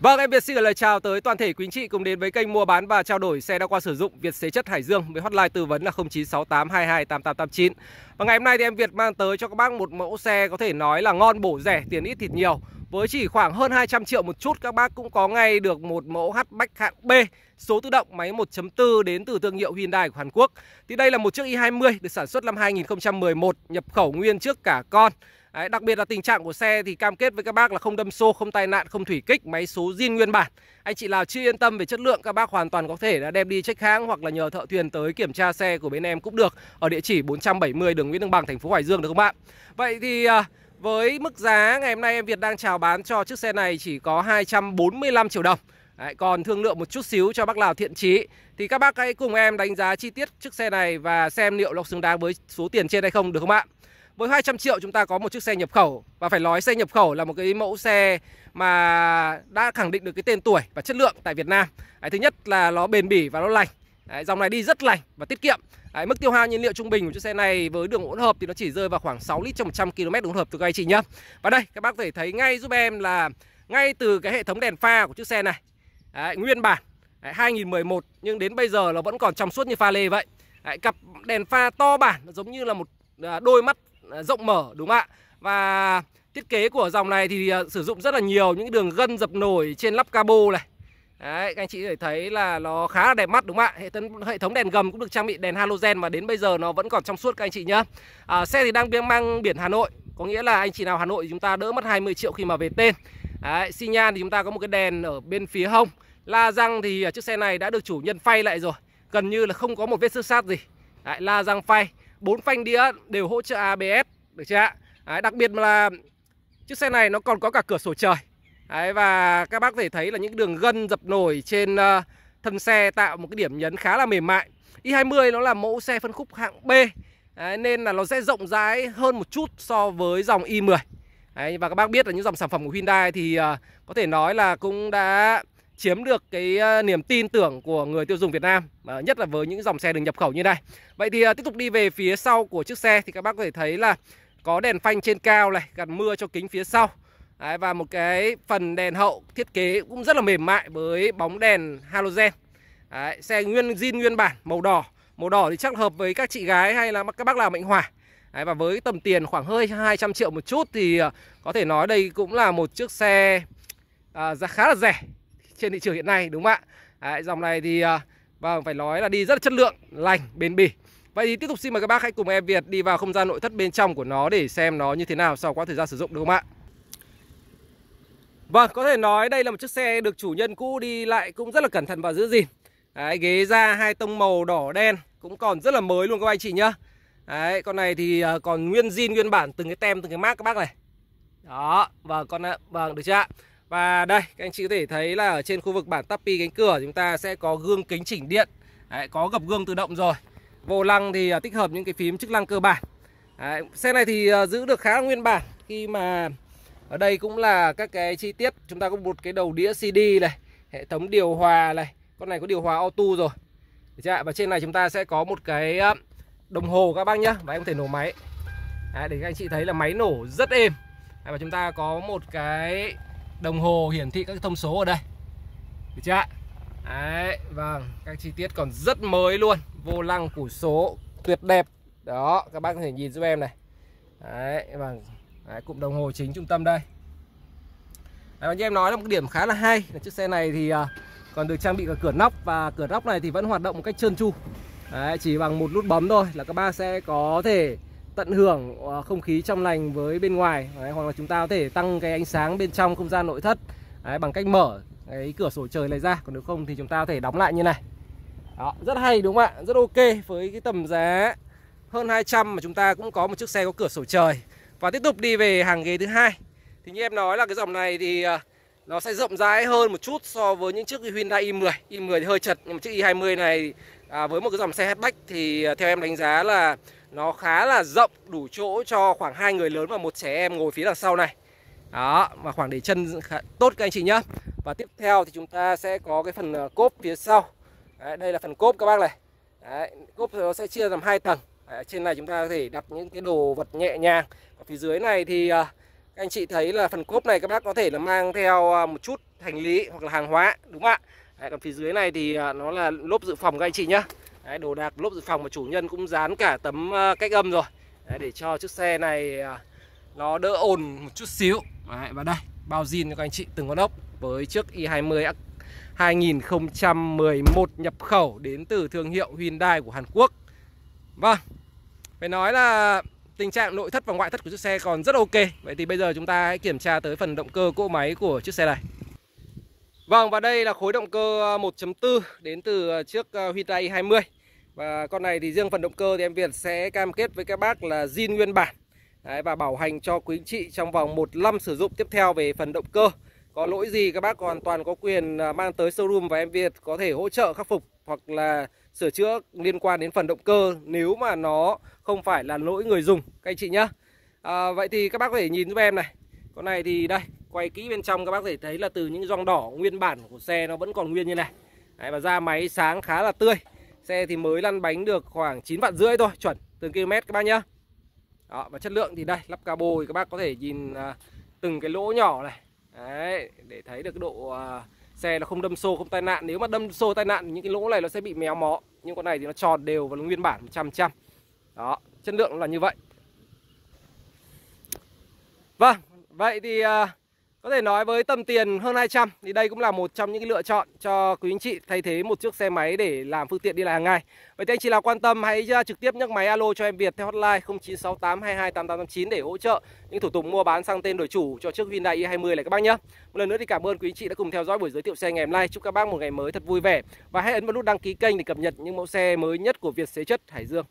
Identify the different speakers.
Speaker 1: Vâng, em Việt xin gửi lời chào tới toàn thể quý anh chị cùng đến với kênh mua bán và trao đổi xe đã qua sử dụng Việt Xế Chất Hải Dương với hotline tư vấn là 0968228889. Và ngày hôm nay thì em Việt mang tới cho các bác một mẫu xe có thể nói là ngon bổ rẻ, tiền ít thịt nhiều. Với chỉ khoảng hơn 200 triệu một chút các bác cũng có ngay được một mẫu hatchback hạng B số tự động máy 1.4 đến từ thương hiệu Hyundai của Hàn Quốc. Thì đây là một chiếc i20 được sản xuất năm 2011, nhập khẩu nguyên trước cả con. Đấy, đặc biệt là tình trạng của xe thì cam kết với các bác là không đâm xô, không tai nạn, không thủy kích, máy số zin nguyên bản. Anh chị nào chưa yên tâm về chất lượng các bác hoàn toàn có thể là đem đi check hãng hoặc là nhờ thợ thuyền tới kiểm tra xe của bên em cũng được ở địa chỉ 470 đường Nguyễn Đăng Bằng thành phố Hải Dương được không ạ? Vậy thì à, với mức giá ngày hôm nay em Việt đang chào bán cho chiếc xe này chỉ có 245 triệu đồng. Đấy, còn thương lượng một chút xíu cho bác Lào thiện trí thì các bác hãy cùng em đánh giá chi tiết chiếc xe này và xem liệu nó xứng đáng với số tiền trên hay không được không ạ? với 200 triệu chúng ta có một chiếc xe nhập khẩu và phải nói xe nhập khẩu là một cái mẫu xe mà đã khẳng định được cái tên tuổi và chất lượng tại Việt Nam. Đấy, thứ nhất là nó bền bỉ và nó lành. Đấy, dòng này đi rất lành và tiết kiệm. Đấy, mức tiêu hao nhiên liệu trung bình của chiếc xe này với đường hỗn hợp thì nó chỉ rơi vào khoảng 6 lít trong 100 km hỗn hợp từ các anh chị nhá. Và đây các bác có thể thấy ngay giúp em là ngay từ cái hệ thống đèn pha của chiếc xe này. Đấy, nguyên bản Đấy, 2011 nhưng đến bây giờ nó vẫn còn trong suốt như pha lê vậy. Đấy, cặp đèn pha to bản giống như là một à, đôi mắt À, rộng mở đúng không ạ? Và thiết kế của dòng này thì à, sử dụng rất là nhiều những đường gân dập nổi trên lắp cabo này. Đấy, các anh chị có thể thấy là nó khá là đẹp mắt đúng không ạ? Hệ thống hệ thống đèn gầm cũng được trang bị đèn halogen mà đến bây giờ nó vẫn còn trong suốt các anh chị nhá. À, xe thì đang mang biển Hà Nội, có nghĩa là anh chị nào Hà Nội chúng ta đỡ mất 20 triệu khi mà về tên. Đấy, xi nhan thì chúng ta có một cái đèn ở bên phía hông. La răng thì à, chiếc xe này đã được chủ nhân phay lại rồi, gần như là không có một vết xước sát gì. Đấy, la răng phay bốn phanh đĩa đều hỗ trợ ABS được chưa ạ? đặc biệt là chiếc xe này nó còn có cả cửa sổ trời. Đấy, và các bác có thể thấy là những đường gân dập nổi trên uh, thân xe tạo một cái điểm nhấn khá là mềm mại. i20 nó là mẫu xe phân khúc hạng B Đấy, nên là nó sẽ rộng rãi hơn một chút so với dòng i10. Đấy, và các bác biết là những dòng sản phẩm của Hyundai thì uh, có thể nói là cũng đã chiếm được cái ờ, niềm tin tưởng của người tiêu dùng Việt Nam ờ, nhất là với những dòng xe được nhập khẩu như này vậy thì ờ, tiếp tục đi về phía sau của chiếc xe thì các bác có thể thấy là có đèn phanh trên cao này gạt mưa cho kính phía sau Đấy, và một cái phần đèn hậu thiết kế cũng rất là mềm mại với bóng đèn halogen Đấy, xe nguyên zin nguyên bản màu đỏ màu đỏ thì chắc hợp với các chị gái hay là các bác làm mệnh hỏa Đấy, và với tầm tiền khoảng hơi 200 triệu một chút thì có thể nói đây cũng là một chiếc xe à, giá khá là rẻ trên thị trường hiện nay đúng không ạ? Đấy, dòng này thì à, vâng phải nói là đi rất là chất lượng, lành, bền bỉ. Vậy thì tiếp tục xin mời các bác hãy cùng em Việt đi vào không gian nội thất bên trong của nó để xem nó như thế nào sau quá thời gian sử dụng đúng không ạ? Vâng, có thể nói đây là một chiếc xe được chủ nhân cũ đi lại cũng rất là cẩn thận và giữ gìn. Đấy, ghế da hai tông màu đỏ đen cũng còn rất là mới luôn các anh chị nhá. Đấy, con này thì à, còn nguyên zin nguyên bản từng cái tem từng cái mác các bác này. Đó, và vâng, con vâng được chưa ạ? Và đây, các anh chị có thể thấy là ở trên khu vực bản tapi cánh cửa chúng ta sẽ có gương kính chỉnh điện. Đấy, có gập gương tự động rồi. Vô lăng thì à, tích hợp những cái phím chức năng cơ bản. Đấy, xe này thì à, giữ được khá là nguyên bản khi mà ở đây cũng là các cái chi tiết chúng ta có một cái đầu đĩa CD này, hệ thống điều hòa này, con này có điều hòa auto rồi. chưa? Và trên này chúng ta sẽ có một cái à, đồng hồ các bác nhá, và em có thể nổ máy. Đấy, để các anh chị thấy là máy nổ rất êm. và chúng ta có một cái đồng hồ hiển thị các thông số ở đây được chưa đấy vâng các chi tiết còn rất mới luôn vô lăng củ số tuyệt đẹp đó các bác có thể nhìn giúp em này đấy vâng đấy, cụm đồng hồ chính trung tâm đây đấy, như em nói là một điểm khá là hay là chiếc xe này thì à, còn được trang bị cả cửa nóc và cửa nóc này thì vẫn hoạt động một cách trơn tru đấy, chỉ bằng một nút bấm thôi là các bác sẽ có thể tận hưởng ờ, không khí trong lành với bên ngoài đấy, hoặc là chúng ta có thể tăng cái ánh sáng bên trong không gian nội thất đấy, bằng cách mở cái cửa sổ trời này ra còn nếu không thì chúng ta có thể đóng lại như này đó, rất hay đúng không ạ rất ok với cái tầm giá hơn 200 mà chúng ta cũng có một chiếc xe có cửa sổ trời và tiếp tục đi về hàng ghế thứ hai thì như em nói là cái dòng này thì ờ, nó sẽ rộng rãi hơn một chút so với những chiếc Hyundai i10 i10 thì hơi chật nhưng mà chiếc i20 này à, với một cái dòng xe hatchback thì ờ, theo em đánh giá là nó khá là rộng đủ chỗ cho khoảng hai người lớn và một trẻ em ngồi phía đằng sau này Đó và khoảng để chân tốt các anh chị nhé Và tiếp theo thì chúng ta sẽ có cái phần ờ, cốp phía sau Đấy, Đây là phần cốp các bác này Đấy, Cốp nó sẽ chia làm hai tầng Đấy, Trên này chúng ta có thể đặt những cái đồ vật nhẹ nhàng và phía dưới này thì ờ, các anh chị thấy là phần cốp này các bác có thể là mang theo ờ, một chút hành lý hoặc là hàng hóa đúng không ạ Đấy, còn phía dưới này thì nó là lốp dự phòng các anh chị nhé. Đấy, đồ đạc lốp dự phòng mà chủ nhân cũng dán cả tấm ờ, cách âm rồi Đấy, để cho chiếc xe này ờ, nó đỡ ồn một chút xíu Đấy, và đây bao zin cho anh chị từng con ốc với chiếc i20 2011 nhập khẩu đến từ thương hiệu Hyundai của Hàn Quốc Vâng phải nói là tình trạng nội thất và ngoại thất của chiếc xe còn rất ok Vậy thì bây giờ chúng ta hãy kiểm tra tới phần động cơ cỗ máy của chiếc xe này Vâng và đây là khối động cơ 1.4 ờ, đến từ chiếc Hyundai i20 và con này thì riêng phần động cơ thì em Việt sẽ cam kết với các bác là zin nguyên bản Đấy, và bảo hành cho quý anh chị trong vòng một năm sử dụng tiếp theo về phần động cơ. Có lỗi gì các bác hoàn toàn có quyền à, mang tới showroom và em Việt có thể hỗ trợ khắc phục hoặc là sửa chữa liên quan đến phần động cơ nếu mà nó không phải là lỗi người dùng các anh chị nhá. À, vậy thì các bác có thể nhìn giúp em này. Con này thì đây, quay kỹ bên trong các bác có thể thấy là từ những gioăng đỏ nguyên bản của xe nó vẫn còn nguyên như này. Đấy, và ra máy sáng khá là tươi. Xe thì mới lăn bánh được khoảng 9 vạn rưỡi thôi, chuẩn từng km các bác nhá. Đó, và chất lượng thì đây, lắp cabo thì các bác có thể nhìn à, từng cái lỗ nhỏ này. Đấy, để thấy được cái độ à, xe nó không đâm xô không tai nạn. Nếu mà đâm xô tai nạn thì những cái lỗ này nó sẽ bị méo mó, nhưng con này thì nó tròn đều và nó nguyên bản 100%. Đó, chất lượng là như vậy. Vâng, vậy thì à, có thể nói với tầm tiền hơn 200 thì đây cũng là một trong những lựa chọn cho quý anh chị thay thế một chiếc xe máy để làm phương tiện đi lại hàng ngày. Vậy thì anh chị nào quan tâm hãy à, trực tiếp nhấc máy alo cho em Việt theo hotline 0968 228889 để hỗ trợ những thủ tục mua bán sang tên đổi chủ cho chiếc Hyundai i20 này các bác nhé. Một lần nữa thì cảm ơn quý anh chị đã cùng theo dõi buổi giới thiệu xe ngày hôm nay. Chúc các bác một ngày mới thật vui vẻ và hãy ấn vào nút đăng ký kênh để cập nhật những mẫu xe mới nhất của Việt Xế Chất Hải Dương.